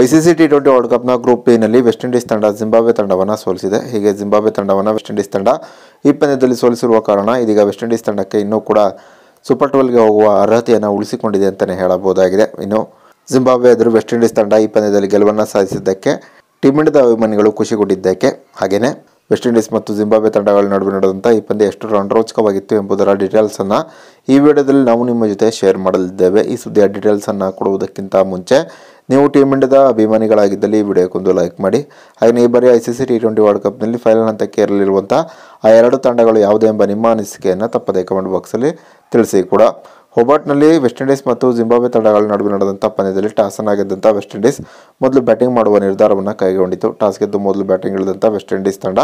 ICC T twenty world ಕಪ್ನ group ನಲ್ಲಿ West Indies ತಂಡ ಜಿಂಬಾಬೆ ತಂಡವನ್ನು ಸೋಲಿಸಿದೆ ಹೀಗೆ ಜಿಂಬಾಬೆ ತಂಡವನ್ನು ವೆಸ್ಟ್ ಇಂಡೀಸ್ ತಂಡ ಈ ಪಂದ್ಯದಲ್ಲಿ ಸೋಲಿಸಿರುವ ಕಾರಣ ಇದೀಗ ವೆಸ್ಟ್ ಇಂಡೀಸ್ ತಂಡಕ್ಕೆ ಇನ್ನೂ ಕೂಡ ಸೂಪರ್ ಟ್ವೆಲ್ಗೆ ಹೋಗುವ ಅರ್ಹತೆಯನ್ನು ಉಳಿಸಿಕೊಂಡಿದೆ ಅಂತಲೇ ಹೇಳಬಹುದಾಗಿದೆ ಇನ್ನು ಜಿಂಬಾಬ್ವೆ ಎದುರು ವೆಸ್ಟ್ ಇಂಡೀಸ್ ತಂಡ ಈ ಪಂದ್ಯದಲ್ಲಿ ಗೆಲುವನ್ನು ಸಾಧಿಸಿದ್ದಕ್ಕೆ ಟೀಮ್ ಇಂಡಿಯಾದ ಅಭಿಮಾನಿಗಳು ಖುಷಿಗೊಂಡಿದ್ದಕ್ಕೆ ಹಾಗೆಯೇ ವೆಸ್ಟ್ ಇಂಡೀಸ್ ಮತ್ತು ಜಿಂಬಾಬೆ ತಂಡಗಳ ನಡುವೆ ನಡೆದಂಥ ಈ ಪಂದ್ಯ ಎಷ್ಟು ರೋಚಕವಾಗಿತ್ತು ಎಂಬುದರ ಡೀಟೇಲ್ಸನ್ನು ಈ ವಿಡಿಯೋದಲ್ಲಿ ನಾವು ನಿಮ್ಮ ಜೊತೆ ಶೇರ್ ಮಾಡಲಿದ್ದೇವೆ ಈ ಸುದ್ದಿಯ ಡೀಟೇಲ್ಸನ್ನು ಕೊಡುವುದಕ್ಕಿಂತ ಮುಂಚೆ ನೀವು ಟೀಮ್ ಇಂಡಿಯಾದ ಅಭಿಮಾನಿಗಳಾಗಿದ್ದಲ್ಲಿ ಈ ವಿಡಿಯೋಕ್ಕೊಂದು ಲೈಕ್ ಮಾಡಿ ಹಾಗೆಯೇ ಈ ಬಾರಿ I C C T twenty world ಕಪ್ನಲ್ಲಿ ಫೈನಲ್ ಹಂತಕ್ಕೆ ಇರಲಿರುವಂಥ ಆ ಎರಡು ತಂಡಗಳು ಯಾವುದೇ ಎಂಬ ನಿಮ್ಮ ಅನಿಸಿಕೆಯನ್ನು ತಪ್ಪದೇ ಕಮೆಂಟ್ ಬಾಕ್ಸಲ್ಲಿ ತಿಳಿಸಿ ಕೂಡ ಹೊಬಾಟ್ನಲ್ಲಿ ವೆಸ್ಟ್ ಇಂಡೀಸ್ ಮತ್ತು ಜಿಂಬಾಬ್ವೆ ತಂಡಗಳ ನಡುವೆ ನಡೆದಂಥ ಪಂದ್ಯದಲ್ಲಿ ಟಾಸ್ ವೆಸ್ಟ್ ಇಂಡೀಸ್ ಮೊದಲು ಬ್ಯಾಟಿಂಗ್ ಮಾಡುವ ನಿರ್ಧಾರವನ್ನು ಕೈಗೊಂಡಿತು ಟಾಸ್ ಗೆದ್ದು ಮೊದಲು ಬ್ಯಾಟಿಂಗ್ ಇಳಿದಂಥ ವೆಸ್ಟ್ ಇಂಡೀಸ್ ತಂಡ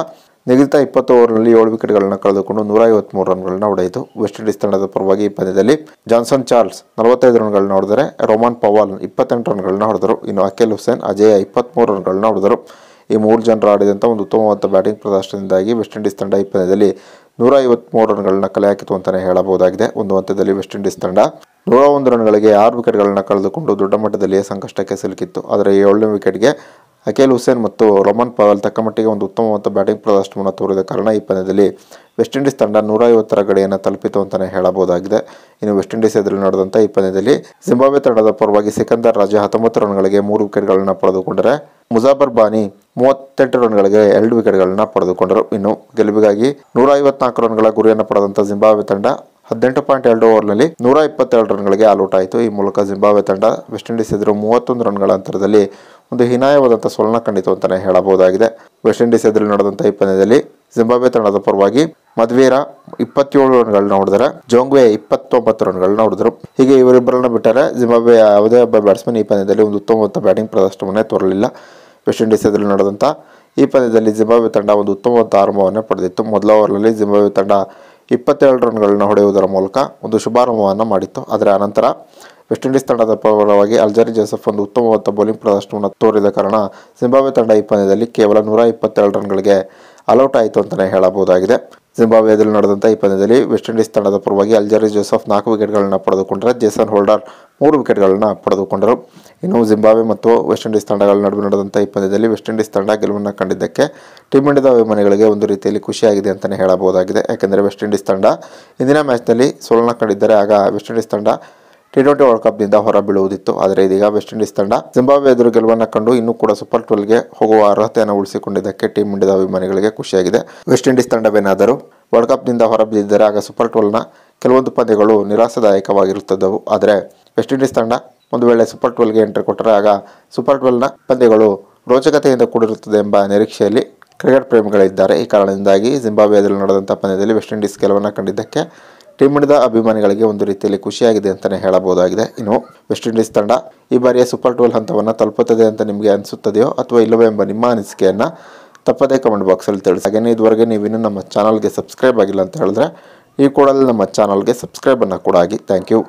ನಿಗದಿತ ಇಪ್ಪತ್ತು ಓವರ್ನಲ್ಲಿ ಏಳು ವಿಕೆಟ್ಗಳನ್ನು ಕಳೆದುಕೊಂಡು ನೂರ ಐವತ್ಮೂರು ರನ್ಗಳನ್ನು ಹೊಡೆಯಿತು ವೆಸ್ಟ್ ಇಂಡೀಸ್ ತಂಡದ ಪರವಾಗಿ ಈ ಪಂದ್ಯದಲ್ಲಿ ಜಾನ್ಸನ್ ಚಾರ್ಲ್ಸ್ ನಲವತ್ತೈದು ರನ್ಗಳನ್ನು ಹೊಡೆದರೆ ರೋಮಾನ್ ಪವಾಲ್ ಇಪ್ಪತ್ತೆಂಟು ರನ್ಗಳನ್ನು ಹೊಡೆದರು ಇನ್ನು ಅಖಿಲ್ ಹುಸೇನ್ ಅಜಯ ಇಪ್ಪತ್ತ್ಮೂರು ರನ್ಗಳನ್ನು ಹೊಡೆದರು ಈ ಮೂರು ಜನರು ಆಡಿದಂಥ ಒಂದು ಉತ್ತಮವಾದ ಬ್ಯಾಟಿಂಗ್ ಪ್ರದರ್ಶನದಿಂದಾಗಿ ವೆಸ್ಟ್ ಇಂಡೀಸ್ ತಂಡ ಈ ಪಂದ್ಯದಲ್ಲಿ ನೂರ ಐವತ್ಮೂರು ರನ್ಗಳನ್ನ ಕಲೆ ಹಾಕಿತು ಅಂತಲೇ ಹೇಳಬಹುದಾಗಿದೆ ಒಂದು ಹಂತದಲ್ಲಿ ವೆಸ್ಟ್ ಇಂಡೀಸ್ ತಂಡ ನೂರ ಒಂದು ರನ್ಗಳಿಗೆ ಆರು ವಿಕೆಟ್ಗಳನ್ನು ಕಳೆದುಕೊಂಡು ದೊಡ್ಡ ಮಟ್ಟದಲ್ಲಿಯೇ ಸಂಕಷ್ಟಕ್ಕೆ ಸಿಲುಕಿತ್ತು ಆದರೆ ಏಳನೇ ವಿಕೆಟ್ಗೆ ಅಖಿಲ್ ಹುಸೇನ್ ಮತ್ತು ರೋಮನ್ ತಕ್ಕ ತಕ್ಕಮಟ್ಟಿಗೆ ಒಂದು ಉತ್ತಮವಾದ ಬ್ಯಾಟಿಂಗ್ ಪ್ರದರ್ಶನವನ್ನು ತೋರಿದ ಕಾರಣ ಈ ಪಂದ್ಯದಲ್ಲಿ ವೆಸ್ಟ್ ಇಂಡೀಸ್ ತಂಡ ನೂರ ಐವತ್ತರ ಗಡಿಯನ್ನು ತಲುಪಿತು ಅಂತಲೇ ಹೇಳಬಹುದಾಗಿದೆ ಇನ್ನು ವೆಸ್ಟ್ ಇಂಡೀಸ್ ಎದುರು ನಡೆದಂಥ ಈ ಪಂದ್ಯದಲ್ಲಿ ಜಿಂಬಾಬ್ವೆ ತಂಡದ ಪರವಾಗಿ ಸಿಕಂದರ್ ರಾಜ ಹತ್ತೊಂಬತ್ತು ರನ್ಗಳಿಗೆ ಮೂರು ವಿಕೆಟ್ಗಳನ್ನು ಪಡೆದುಕೊಂಡರೆ ಮುಜಾಬರ್ ಬಾನಿ ಮೂವತ್ತೆಂಟು ರನ್ಗಳಿಗೆ ಎರಡು ಗಳನ್ನ ಪಡೆದುಕೊಂಡರು ಇನ್ನು ಗೆಲುವಿಗಾಗಿ ನೂರ ಐವತ್ನಾಲ್ಕು ರನ್ಗಳ ಗುರಿಯನ್ನು ಪಡೆದಂತಹ ಜಿಂಬಾಬೆ ತಂಡ ಹದಿನೆಂಟು ಪಾಯಿಂಟ್ ಎರಡು ಓವರ್ನಲ್ಲಿ ನೂರ ಇಪ್ಪತ್ತೆರಡು ರನ್ಗಳಿಗೆ ಆಲ್ಔಟ್ ಆಯಿತು ಈ ಮೂಲಕ ಜಿಂಬಾಬೆ ತಂಡ ವೆಸ್ಟ್ ಇಂಡೀಸ್ ಎದುರು ಮೂವತ್ತೊಂದು ರನ್ಗಳ ಅಂತರದಲ್ಲಿ ಒಂದು ಹೀನಾಯವಾದಂಥ ಸೋಲನ ಕಂಡಿತು ಅಂತಲೇ ಹೇಳಬಹುದಾಗಿದೆ ವೆಸ್ಟ್ ಇಂಡೀಸ್ ಎದುರು ನಡೆದಂಥ ಈ ಪಂದ್ಯದಲ್ಲಿ ಜಿಂಬಾಬ್ ತಂಡದ ಪರವಾಗಿ ಮದ್ವೇರ ಇಪ್ಪತ್ತೇಳು ರನ್ಗಳನ್ನ ಹೊಡೆದರೆ ಜೋಂಗ್ವೆ ಇಪ್ಪತ್ತೊಂಬತ್ತು ರನ್ಗಳನ್ನ ಹೊಡೆದರು ಹೀಗೆ ಇವರಿಬ್ಬರನ್ನ ಬಿಟ್ಟರೆ ಜಿಂಬಾಬೆ ಯಾವುದೇ ಒಬ್ಬ ಬ್ಯಾಟ್ಸ್ಮನ್ ಈ ಪಂದ್ಯದಲ್ಲಿ ಒಂದು ಉತ್ತಮವಾದ ಬ್ಯಾಟಿಂಗ್ ಪ್ರದರ್ಶನವನ್ನೇ ತೋರಲಿಲ್ಲ ವೆಸ್ಟ್ ಇಂಡೀಸ್ ಎದುರು ನಡೆದಂಥ ಈ ಪಂದ್ಯದಲ್ಲಿ ಜಿಂಬಾಬ್ವೆ ತಂಡ ಒಂದು ಉತ್ತಮವಾದ ಆರಂಭವನ್ನು ಪಡೆದಿತ್ತು ಮೊದಲ ಓವರ್ನಲ್ಲಿ ಜಿಂಬಾಬ್ವೆ ತಂಡ ಇಪ್ಪತ್ತೇಳು ರನ್ಗಳನ್ನು ಹೊಡೆಯುವುದರ ಮೂಲಕ ಒಂದು ಶುಭಾರಂಭವನ್ನು ಮಾಡಿತ್ತು ಆದರೆ ಆನಂತರ ವೆಸ್ಟ್ ಇಂಡೀಸ್ ತಂಡದ ಪರವಾಗಿ ಅಲ್ಜರಿ ಜೋಸೆಫ್ ಒಂದು ಉತ್ತಮವಾದ ಬೌಲಿಂಗ್ ಪ್ರದರ್ಶನವನ್ನು ತೋರಿದ ಕಾರಣ ಜಿಂಬಾಬ್ವೆ ತಂಡ ಈ ಪಂದ್ಯದಲ್ಲಿ ಕೇವಲ ನೂರ ಇಪ್ಪತ್ತೇಳು ರನ್ಗಳಿಗೆ ಅಲೌಟ್ ಆಯಿತು ಅಂತಲೇ ಹೇಳಬಹುದಾಗಿದೆ ಜಿಂಬಾಬ್ವೆದಲ್ಲಿ ನಡೆದಂಥ ಈ ಪಂದ್ಯದಲ್ಲಿ ವೆಸ್ಟ್ ಇಂಡೀಸ್ ತಂಡದ ಪರವಾಗಿ ಅಲ್ಜರಿ ಜೋಸಫ್ ನಾಲ್ಕು ವಿಕೆಟ್ಗಳನ್ನು ಪಡೆದುಕೊಂಡರೆ ಜೇಸನ್ ಹೋಲ್ಡರ್ ಮೂರು ವಿಕೆಟ್ಗಳನ್ನು ಪಡೆದುಕೊಂಡರು ಇನ್ನು ಜಿಂಬಾಬ್ವೆ ಮತ್ತು ವೆಸ್ಟ್ ಇಂಡೀಸ್ ತಂಡಗಳ ನಡುವೆ ನಡೆದಂಥ ಈ ಪಂದ್ಯದಲ್ಲಿ ವೆಸ್ಟ್ ಇಂಡೀಸ್ ತಂಡ ಗೆಲುವನ್ನು ಕಂಡಿದ್ದಕ್ಕೆ ಟೀಮ್ ಇಂಡಿಯಾದ ಅಭಿಮಾನಿಗಳಿಗೆ ಒಂದು ರೀತಿಯಲ್ಲಿ ಖುಷಿಯಾಗಿದೆ ಅಂತಲೇ ಹೇಳಬಹುದಾಗಿದೆ ಯಾಕೆಂದರೆ ವೆಸ್ಟ್ ಇಂಡೀಸ್ ತಂಡ ಇಂದಿನ ಮ್ಯಾಚ್ನಲ್ಲಿ ಸೋಲನ್ನು ಕಂಡಿದ್ದರೆ ಆಗ ವೆಸ್ಟ್ ಇಂಡೀಸ್ ತಂಡ ಟಿ ಟ್ವೆಂಟಿ ವರ್ಲ್ಡ್ ಕಪ್ ನಿಂದ ಹೊರಬೀಳುವುದಿತ್ತು ಆದರೆ ಇದೀಗ ವೆಸ್ಟ್ ಇಂಡೀಸ್ ತಂಡ ಜಿಂಬಾಬ್ ಎದುರು ಗೆಲುವನ್ನು ಕಂಡು ಇನ್ನೂ ಕೂಡ ಸೂಪರ್ ಟ್ವೆಲ್ಗೆ ಹೋಗುವ ಅರ್ಹತೆಯನ್ನು ಉಳಿಸಿಕೊಂಡಿದ್ದಕ್ಕೆ ಟೀಮ್ ಇಂಡಿಯಾದ ಅಭಿಮಾನಿಗಳಿಗೆ ಖುಷಿಯಾಗಿದೆ ವೆಸ್ಟ್ ಇಂಡೀಸ್ ತಂಡವೇನಾದರೂ ವರ್ಲ್ಡ್ ಕಪ್ನಿಂದ ಬಿದ್ದರೆ ಆಗ ಸೂಪರ್ ಟ್ವೆಲ್ನ ಕೆಲವೊಂದು ಪಂದ್ಯಗಳು ನಿರಾಸದಾಯಕವಾಗಿರುತ್ತಿದ್ದವು ಆದರೆ ವೆಸ್ಟ್ ಇಂಡೀಸ್ ತಂಡ ಒಂದು ವೇಳೆ ಸೂಪರ್ ಟ್ವೆಲ್ಗೆ ಎಂಟ್ರಿ ಕೊಟ್ಟರೆ ಆಗ ಸೂಪರ್ ಟ್ವೆಲ್ನ ಪಂದ್ಯಗಳು ರೋಚಕತೆಯಿಂದ ಕೂಡಿರುತ್ತದೆ ಎಂಬ ನಿರೀಕ್ಷೆಯಲ್ಲಿ ಕ್ರಿಕೆಟ್ ಪ್ರೇಮಿಗಳಿದ್ದಾರೆ ಈ ಕಾರಣದಿಂದಾಗಿ ಜಿಂಬಾಬ್ವೆದಲ್ಲಿ ನಡೆದಂತಹ ನಡೆದಂಥ ಪಂದ್ಯದಲ್ಲಿ ವೆಸ್ಟ್ ಇಂಡೀಸ್ ಗೆಲುವನ್ನು ಕಂಡಿದ್ದಕ್ಕೆ ಟೀಮ್ ಅಭಿಮಾನಿಗಳಿಗೆ ಒಂದು ರೀತಿಯಲ್ಲಿ ಖುಷಿಯಾಗಿದೆ ಅಂತಲೇ ಹೇಳಬಹುದಾಗಿದೆ ಇನ್ನು ವೆಸ್ಟ್ ಇಂಡೀಸ್ ತಂಡ ಈ ಬಾರಿಯ ಸೂಪರ್ ಟ್ವೆಲ್ ಹಂತವನ್ನು ತಲುಪುತ್ತದೆ ಅಂತ ನಿಮಗೆ ಅನಿಸುತ್ತದೆಯೋ ಅಥವಾ ಇಲ್ಲವೋ ಎಂಬ ನಿಮ್ಮ ಅನಿಸಿಕೆಯನ್ನು ತಪ್ಪದೇ ಕಮೆಂಟ್ ಬಾಕ್ಸಲ್ಲಿ ತಿಳಿಸಿ ಹಾಗೆಯೇ ಇದುವರೆಗೆ ಇನ್ನೂ ನಮ್ಮ ಚಾನಲ್ಗೆ ಸಬ್ಸ್ಕ್ರೈಬ್ ಆಗಿಲ್ಲ ಅಂತ ಹೇಳಿದ್ರೆ ಈ ಕೂಡಲೇ ನಮ್ಮ ಚಾನಲ್ಗೆ ಸಬ್ಸ್ಕ್ರೈಬನ್ನು ಕೂಡ ಆಗಿ ಥ್ಯಾಂಕ್ ಯು